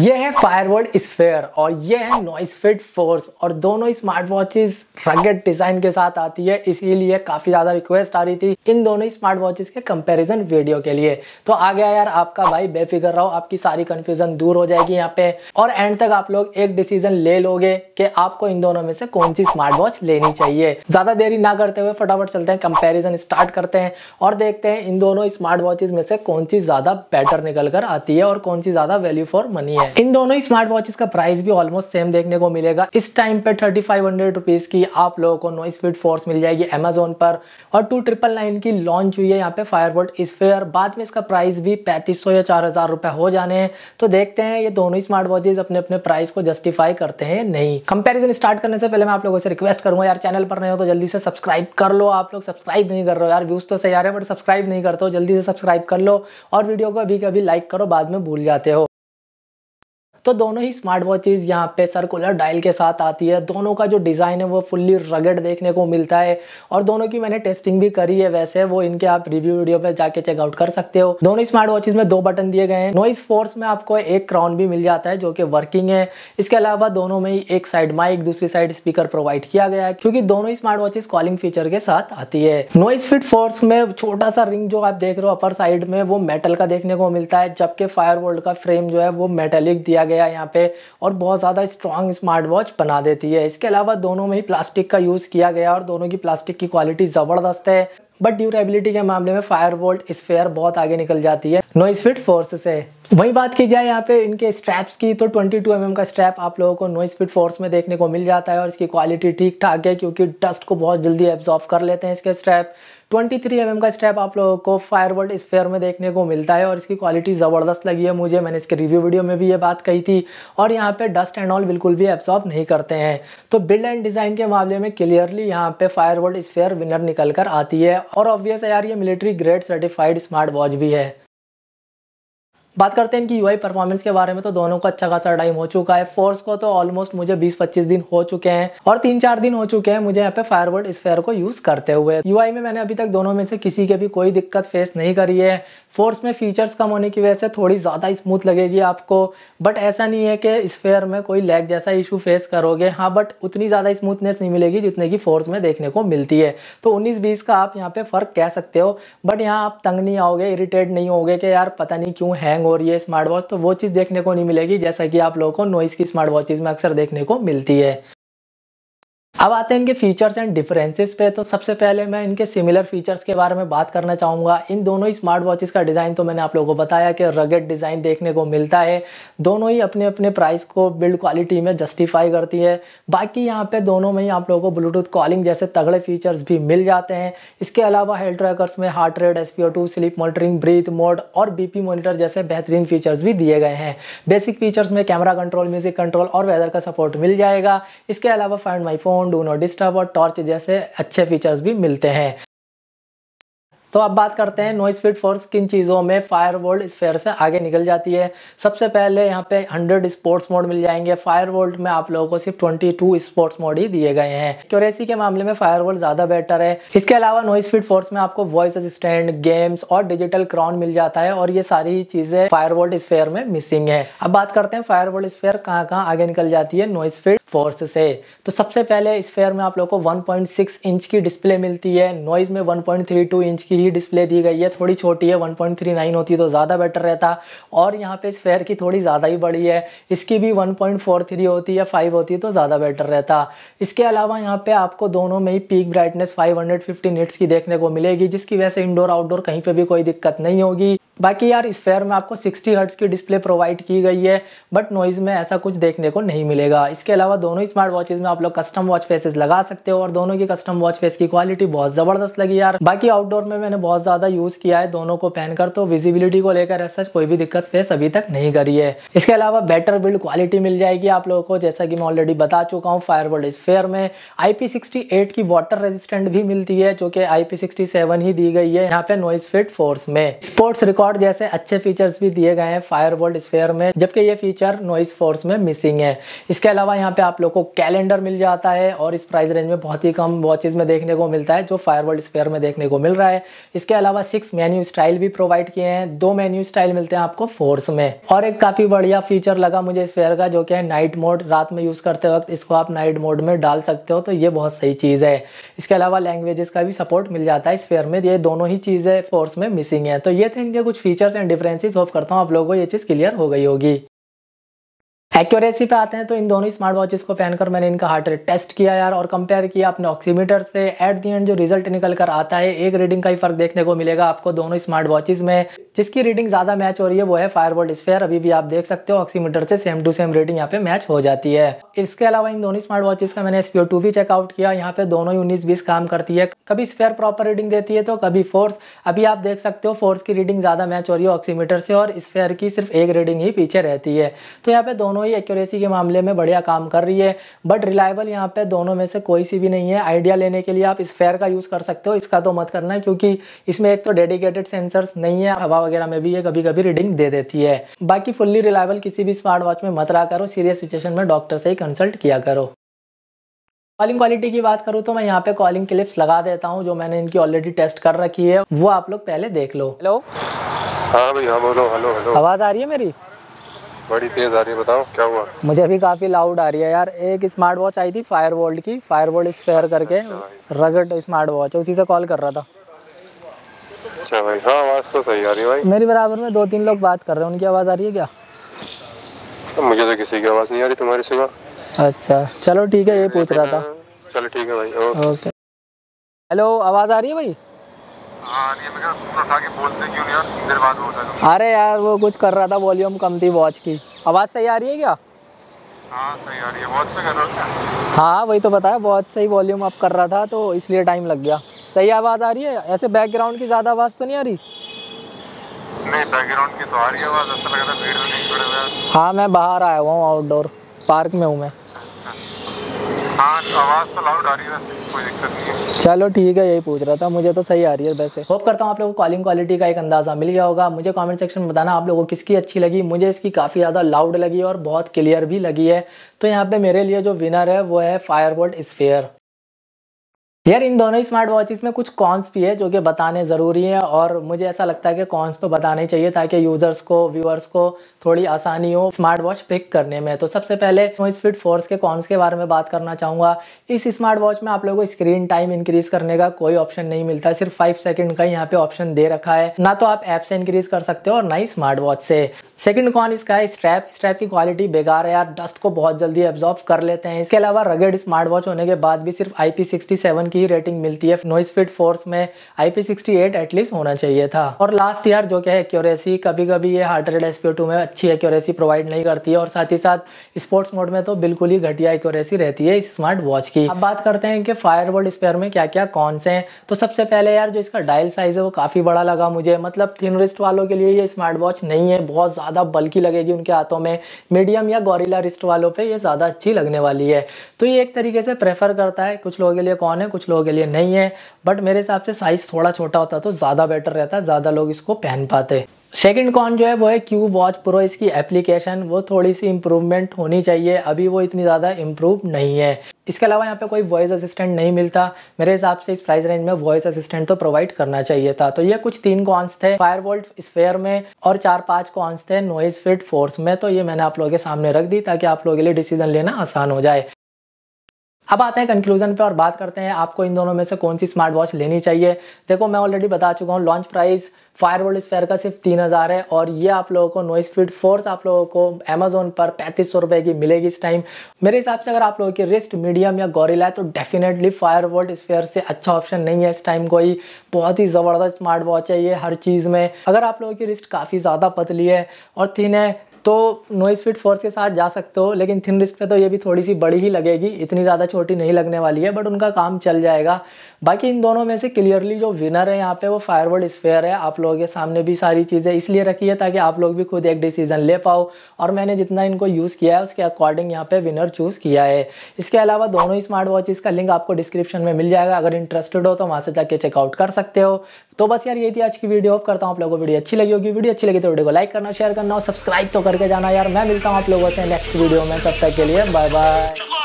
ये है फायरवर्ड स्पेयर और ये है नॉइस फिट फोर्स और दोनों स्मार्ट वॉचेस रगेड डिजाइन के साथ आती है इसीलिए काफी ज्यादा रिक्वेस्ट आ रही थी इन दोनों स्मार्ट वॉचेस के कंपैरिजन वीडियो के लिए तो आ गया यार आपका भाई बेफिक्र रहो आपकी सारी कंफ्यूजन दूर हो जाएगी यहाँ पे और एंड तक आप लोग एक डिसीजन ले लोगे की आपको इन दोनों में से कौन सी स्मार्ट वॉच लेनी चाहिए ज्यादा देरी ना करते हुए फटाफट चलते हैं कंपेरिजन स्टार्ट करते हैं और देखते हैं इन दोनों स्मार्ट वॉचेज में से कौन सी ज्यादा बेटर निकल कर आती है और कौन सी ज्यादा वैल्यू फॉर मनी है है इन दोनों ही स्मार्ट वॉचेस का प्राइस भी ऑलमोस्ट सेम देखने को मिलेगा इस टाइम पे थर्टी फाइव हंड्रेड रुपीज की आप लोगों को नॉइस फिट फोर्स मिल जाएगी अमेजोन पर और टू ट्रिपल नाइन की लॉन्च हुई है यहाँ पे फायरबोल्ट इस फेयर बाद में इसका प्राइस भी पैंतीस सौ या चार हजार रुपए हो जाने हैं तो देखते हैं ये दोनों ही स्मार्ट वॉचेज अपने अपने प्राइस को जस्टिफाई करते हैं नहीं कंपेरिजन स्टार्ट करने से पहले मैं आप लोगों से रिक्वेस्ट करूंगा यार चैनल पर नहीं हो तो जल्दी से सब्सक्राइब कर लो आप लोग सब्सक्राइब नहीं कर रहे हो यार व्यूज तो सही आ रहे हैं बट सब्सक्राइब नहीं करते हो जल्दी से सब्सक्राइब कर लो और वीडियो को अभी कभी लाइक करो बाद में भूल जाते हो तो दोनों ही स्मार्ट वॉचेज यहाँ पे सर्कुलर डायल के साथ आती है दोनों का जो डिज़ाइन है वो फुल्ली रगेड देखने को मिलता है और दोनों की मैंने टेस्टिंग भी करी है वैसे वो इनके आप रिव्यू वीडियो में जाके चेकआउट कर सकते हो दोनों स्मार्ट वॉचेज में दो बटन दिए गए हैं नॉइस फोर्स में आपको एक क्राउन भी मिल जाता है जो कि वर्किंग है इसके अलावा दोनों में ही एक साइड माइक दूसरी साइड स्पीकर प्रोवाइड किया गया है क्योंकि दोनों ही स्मार्ट वॉचेज कॉलिंग फीचर के साथ आती है नॉइस फिट फोर्स में छोटा सा रिंग जो आप देख रहे हो अपर साइड में वो मेटल का देखने को मिलता है जबकि फायर का फ्रेम जो है वो मेटेलिक दिया गया गया यहाँ पे और बहुत ज़्यादा स्ट्रॉन्ग स्मार्ट वॉच बना देती है इसके अलावा दोनों में ही प्लास्टिक का यूज़ किया गया और दोनों की प्लास्टिक की क्वालिटी ज़बरदस्त है बट ड्यूरेबिलिटी के मामले में फायर वोल्ट बहुत आगे निकल जाती है नो फिट फोर्स से वही बात की जाए यहाँ पे इनके स्ट्रैप्स की तो 22 टू mm का स्ट्रैप आप लोगों को नॉइस फिट फोर्स में देखने को मिल जाता है और इसकी क्वालिटी ठीक ठाक है क्योंकि डस्ट को बहुत जल्दी एब्जॉर्व कर लेते हैं इसके स्ट्रैप 23 थ्री mm का स्ट्रैप आप लोगों को वर्ल्ड स्पेयर में देखने को मिलता है और इसकी क्वालिटी ज़बरदस्त लगी है मुझे मैंने इसके रिव्यू वीडियो में भी ये बात कही थी और यहाँ पे डस्ट एंड ऑल बिल्कुल भी एब्जॉर्ब नहीं करते हैं तो बिल्ड एंड डिज़ाइन के मामले में क्लियरली यहाँ पे फायरवर्ड स्पेयर विनर निकल कर आती है और ऑब्वियस यार ये military grade certified smart watch भी है बात करते हैं इनकी यूआई परफॉर्मेंस के बारे में तो दोनों का अच्छा खासा टाइम हो चुका है फोर्स को तो ऑलमोस्ट मुझे 20-25 दिन हो चुके हैं और तीन चार दिन हो चुके हैं मुझे यहाँ पे फायरवर्ड स्पेयर को यूज करते हुए यूआई में मैंने अभी तक दोनों में से किसी के भी कोई दिक्कत फेस नहीं करी है फोर्स में फीचर्स कम होने की वजह से थोड़ी ज़्यादा स्मूथ लगेगी आपको बट ऐसा नहीं है कि स्पेयर में कोई लैग जैसा इशू फेस करोगे हाँ बट उतनी ज़्यादा स्मूथनेस नहीं मिलेगी जितने की फोर्स में देखने को मिलती है तो उन्नीस बीस का आप यहाँ पे फ़र्क कह सकते हो बट यहाँ आप तंग नहीं आओगे इरिटेट नहीं होगे कि यार पता नहीं क्यों हैंग हो रही है स्मार्ट वॉच तो वो चीज़ देखने को नहीं मिलेगी जैसा कि आप लोगों को नॉइस की स्मार्ट वॉचेज में अक्सर देखने को मिलती है अब आते हैं इनके फीचर्स एंड डिफरेंसेस पे तो सबसे पहले मैं इनके सिमिलर फीचर्स के बारे में बात करना चाहूँगा इन दोनों ही स्मार्ट वॉचेस का डिज़ाइन तो मैंने आप लोगों को बताया कि रगेड डिज़ाइन देखने को मिलता है दोनों ही अपने अपने प्राइस को बिल्ड क्वालिटी में जस्टिफाई करती है बाकी यहाँ पर दोनों में ही आप लोगों को ब्लूटूथ कॉलिंग जैसे तगड़े फीचर्स भी मिल जाते हैं इसके अलावा हेल्थ ट्रैकर्स में heart rate S sleep monitoring breath mode और बी मॉनिटर जैसे बेहतरीन फीचर्स भी दिए गए हैं बेसिक फीचर्स में कैमरा कंट्रोल म्यूजिक कंट्रोल और वेदर का सपोर्ट मिल जाएगा इसके अलावा find my phone do not disturb और टॉर्च जैसे अच्छे फीचर्स भी मिलते हैं तो अब बात करते हैं नॉइस फिट फोर्स किन चीज़ों में फायर वोल्ट स्फेयर से आगे निकल जाती है सबसे पहले यहाँ पे 100 स्पोर्ट्स मोड मिल जाएंगे फायर वोल्ट में आप लोगों को सिर्फ 22 स्पोर्ट्स मोड ही दिए गए हैं क्यूरेसी के मामले में फायर वोल्ट ज़्यादा बेटर है इसके अलावा नॉइस फिट फोर्स में आपको वॉइस असिस्टेंट गेम्स और डिजिटल क्राउन मिल जाता है और ये सारी चीज़ें फायर वोल्ट स्पेयर में मिसिंग है अब बात करते हैं फायर वोल्ट स्फेयर कहाँ कहाँ आगे निकल जाती है नॉइस फिट फोर्स से तो सबसे पहले स्फेयर में आप लोग को वन इंच की डिस्प्ले मिलती है नॉइज में वन इंच की एलईडी डिस्प्ले दी गई है थोड़ी छोटी है 1.39 होती तो ज़्यादा बेटर रहता और यहाँ पे स्फेयर की थोड़ी ज़्यादा ही बड़ी है इसकी भी 1.43 होती या फाइव होती तो ज़्यादा बेटर रहता इसके अलावा यहाँ पे आपको दोनों में ही पीक ब्राइटनेस फाइव हंड्रेड की देखने को मिलेगी जिसकी वजह से इंडोर आउटडोर कहीं पर भी कोई दिक्कत नहीं होगी बाकी यार इस फेयर में आपको 60 हर्ट्स की डिस्प्ले प्रोवाइड की गई है बट नॉइज़ में ऐसा कुछ देखने को नहीं मिलेगा इसके अलावा दोनों स्मार्ट वॉचेज में आप लोग कस्टम वॉच फेसेस लगा सकते हो और दोनों की कस्टम वॉच फेस की क्वालिटी बहुत ज़बरदस्त लगी यार बाकी आउटडोर में मैंने बहुत ज़्यादा यूज़ किया है दोनों को पहनकर तो विजिबिलिटी को लेकर ऐसा कोई भी दिक्कत फेस अभी तक नहीं करी है इसके अलावा बेटर बिल्ड क्वालिटी मिल जाएगी आप लोगों को जैसा कि मैं ऑलरेडी बता चुका हूँ वर्ल्ड इस फेयर में आई की वाटर रेजिस्टेंट भी मिलती है जो कि आई ही दी गई है यहाँ पे नॉइस फिट फोर्स में स्पोर्ट्स रिकॉर्ड स्पॉट जैसे अच्छे फीचर्स भी दिए गए हैं फायर बोल्ट स्पेयर में जबकि ये फीचर नॉइस फोर्स में मिसिंग है इसके अलावा यहाँ पे आप लोग को कैलेंडर मिल जाता है और इस प्राइस रेंज में बहुत ही कम वॉचेज में देखने को मिलता है जो फायर बोल्ट स्पेयर में देखने को मिल रहा है इसके अलावा सिक्स मेन्यू स्टाइल भी प्रोवाइड किए हैं दो मेन्यू स्टाइल मिलते हैं आपको फोर्स में और एक काफ़ी बढ़िया फीचर लगा मुझे स्पेयर का जो कि है नाइट मोड रात में यूज़ करते वक्त इसको आप नाइट मोड में डाल सकते हो तो ये बहुत सही चीज़ है इसके अलावा लैंग्वेजेस का भी सपोर्ट मिल जाता है स्पेयर में ये दोनों ही चीज़ें फोर्स में मिसिंग है तो ये थे इनके कुछ कुछ फीचर्स एंड डिफरेंसेस होप करता हूँ आप लोगों को ये चीज़ क्लियर हो गई होगी एक्यूरेसी पे आते हैं तो इन दोनों स्मार्ट वॉचेस को पहनकर मैंने इनका हार्ट रेट टेस्ट किया यार और कंपेयर किया अपने ऑक्सीमीटर से एट दी एंड जो रिजल्ट निकल कर आता है एक रीडिंग का ही फर्क देखने को मिलेगा आपको दोनों स्मार्ट वॉचेस में जिसकी रीडिंग ज़्यादा मैच हो रही है वो है फायर स्पेयर अभी भी आप देख सकते हो ऑक्सीमीटर से सेम टू सेम रीडिंग यहाँ पे मैच हो जाती है इसके अलावा इन दोनों स्मार्ट वॉचेस का मैंने एसपीओ टू भी चेकआउट किया यहाँ पे दोनों ही उन्नीस बीस काम करती है कभी स्पेयर प्रॉपर रीडिंग देती है तो कभी फोर्स अभी आप देख सकते हो फोर्स की रीडिंग ज़्यादा मैच हो रही है ऑक्सीमीटर से और स्पेयर की सिर्फ एक रीडिंग ही पीछे रहती है तो यहाँ पे दोनों दोनों ही एक्यूरेसी के मामले में बढ़िया काम कर रही है बट रिलायबल यहाँ पे दोनों में से कोई सी भी नहीं है आइडिया लेने के लिए आप इस फेयर का यूज़ कर सकते हो इसका तो मत करना क्योंकि इसमें एक तो डेडिकेटेड सेंसर्स नहीं है हवा वगैरह में भी ये कभी कभी रीडिंग दे देती है बाकी फुल्ली रिलायबल किसी भी स्मार्ट वॉच में मत रहा करो सीरियस सिचुएशन में डॉक्टर से ही कंसल्ट किया करो कॉलिंग क्वालिटी की बात करूँ तो मैं यहाँ पे कॉलिंग क्लिप्स लगा देता हूँ जो मैंने इनकी ऑलरेडी टेस्ट कर रखी है वो आप लोग पहले देख लो हेलो हाँ भाई हाँ बोलो हेलो हेलो आवाज आ रही है मेरी बड़ी तेज आ रही है बताओ क्या हुआ मुझे अभी काफ़ी लाउड आ रही है यार एक स्मार्ट वॉच आई थी फायर वोल्ट की फायर वोल्ट स्पेयर करके रगड स्मार्ट वॉच है उसी से कॉल कर रहा था अच्छा भाई हाँ आवाज़ तो सही आ रही है भाई मेरी बराबर में दो तीन लोग बात कर रहे हैं उनकी आवाज़ आ रही है क्या तो मुझे तो किसी की आवाज़ नहीं आ रही तुम्हारी सिवा अच्छा चलो ठीक है ये पूछ रहा था चलो ठीक है भाई ओके हेलो आवाज़ आ रही है भाई हाँ, अरे यार वो कुछ कर रहा था वॉल्यूम कम थी वॉच की आवाज़ सही आ रही है क्या हाँ, हाँ वही तो बताया वॉच से ही वॉल्यूम अप कर रहा था तो इसलिए टाइम लग गया सही आवाज़ आ रही है ऐसे बैकग्राउंड की ज़्यादा आवाज़ तो नहीं आ रही नहीं बैकग्राउंड की तो आ रही है आवाज़ ऐसा लग रहा है भीड़ में नहीं हाँ मैं बाहर आया हुआ हूँ आउटडोर पार्क में हूँ मैं हाँ, तो चलो ठीक है यही पूछ रहा था मुझे तो सही आ रही है वैसे होप करता हूँ आप लोगों को कॉलिंग क्वालिटी का एक अंदाज़ा मिल गया होगा मुझे कमेंट सेक्शन में बताना आप लोगों को किसकी अच्छी लगी मुझे इसकी काफ़ी ज़्यादा लाउड लगी और बहुत क्लियर भी लगी है तो यहाँ पे मेरे लिए जो विनर है वो है फायरबोल्ट स्फेयर यार इन दोनों ही स्मार्ट वॉचेस में कुछ कॉन्स भी है जो कि बताने ज़रूरी है और मुझे ऐसा लगता है कि कॉन्स तो बताने चाहिए ताकि यूज़र्स को व्यूअर्स को थोड़ी आसानी हो स्मार्ट वॉच पिक करने में तो सबसे पहले मैं इस फिट फोर्स के कॉन्स के बारे में बात करना चाहूँगा इस स्मार्ट वॉच में आप लोगों को स्क्रीन टाइम इंक्रीज़ करने का कोई ऑप्शन नहीं मिलता सिर्फ फाइव सेकेंड का यहाँ पे ऑप्शन दे रखा है ना तो आप ऐप से इंक्रीज़ कर सकते हो और ना ही स्मार्ट वॉच से सेकेंड कॉन इसका है स्ट्रैप स्ट्रैप की क्वालिटी बेकार है यार डस्ट को बहुत जल्दी एब्जॉर्व कर लेते हैं इसके अलावा रगेड स्मार्ट वॉच होने के बाद भी सिर्फ आई सिक्सटी सेवन की रेटिंग मिलती है नॉइस फिट फोर्स में आई पी एटलीस्ट होना चाहिए था और लास्ट ईयर जो क्या है एक्यूरेसी कभी कभी ये हार्ट रेड एस में अच्छी एक्यूरेसी प्रोवाइड नहीं करती है और साथ ही साथ स्पोर्ट्स मोड में तो बिल्कुल ही घटिया एक्यूरेसी रहती है इस स्मार्ट वॉच की अब बात करते हैं कि फायर वर्ल्ड स्पेयर में क्या क्या कौन से हैं तो सबसे पहले यार जो इसका डायल साइज है वो काफ़ी बड़ा लगा मुझे मतलब थिन रिस्ट वालों के लिए ये स्मार्ट वॉच नहीं है बहुत ज़्यादा बल्कि लगेगी उनके हाथों में मीडियम या गोरिला रिस्ट वालों पर ये ज़्यादा अच्छी लगने वाली है तो ये एक तरीके से प्रेफर करता है कुछ लोगों के लिए कौन है कुछ कुछ लोगों के लिए नहीं है बट मेरे हिसाब से साइज़ थोड़ा छोटा होता तो ज़्यादा बेटर रहता ज़्यादा लोग इसको पहन पाते सेकेंड कॉन जो है वो है क्यू वॉच प्रो इसकी एप्लीकेशन वो थोड़ी सी इम्प्रूवमेंट होनी चाहिए अभी वो इतनी ज़्यादा इम्प्रूव नहीं है इसके अलावा यहाँ पे कोई वॉइस असिस्टेंट नहीं मिलता मेरे हिसाब से इस प्राइस रेंज में वॉइस असिस्टेंट तो प्रोवाइड करना चाहिए था तो ये कुछ तीन कॉन्स थे फायर वोल्ट स्पेयर में और चार पाँच कॉन्स थे नॉइज फिट फोर्स में तो ये मैंने आप लोगों के सामने रख दी ताकि आप लोगों के लिए डिसीजन लेना आसान हो जाए अब आते हैं कंक्लूजन पे और बात करते हैं आपको इन दोनों में से कौन सी स्मार्ट वॉच लेनी चाहिए देखो मैं ऑलरेडी बता चुका हूँ launch price Fire world Spear का सिर्फ तीन हज़ार है और ये आप लोगों को नोइस स्पीड फोर्स आप लोगों को अमेजोन पर पैंतीस सौ रुपये की मिलेगी इस टाइम मेरे हिसाब से अगर आप लोगों की रिस्ट मीडियम या गोरिला है तो डेफिनेटली फायर वर्ल्ड स्पेयर से अच्छा ऑप्शन नहीं है इस टाइम कोई बहुत ही ज़बरदस्त स्मार्ट वॉच है ये हर चीज़ में अगर आप लोगों की रिस्ट काफ़ी ज़्यादा पतली है और थीन है तो नोइस फिट फोर्स के साथ जा सकते हो लेकिन थिन रिस्क पे तो ये भी थोड़ी सी बड़ी ही लगेगी इतनी ज़्यादा छोटी नहीं लगने वाली है बट उनका काम चल जाएगा बाकी इन दोनों में से क्लियरली जो विनर है यहाँ पे वो फायरवर्ड स्पेयर है आप लोगों के सामने भी सारी चीज़ें इसलिए रखी है ताकि आप लोग भी खुद एक डिसीजन ले पाओ और मैंने जितना इनको यूज़ किया है उसके अकॉर्डिंग यहाँ पर विनर चूज़ किया है इसके अलावा दोनों स्मार्ट वॉचेज़ का लिंक आपको डिस्क्रिप्शन में मिल जाएगा अगर इंटरेस्टेड हो तो वहाँ से जाके चेकआउट कर सकते हो तो बस यार ये थी आज की वीडियो होप करता हूँ आप लोगों को वीडियो अच्छी लगी होगी वीडियो अच्छी लगी तो वीडियो को लाइक करना शेयर करना और सब्सक्राइब तो कर के जाना यार मैं मिलता हूँ आप लोगों से नेक्स्ट वीडियो में तब तक के लिए बाय बाय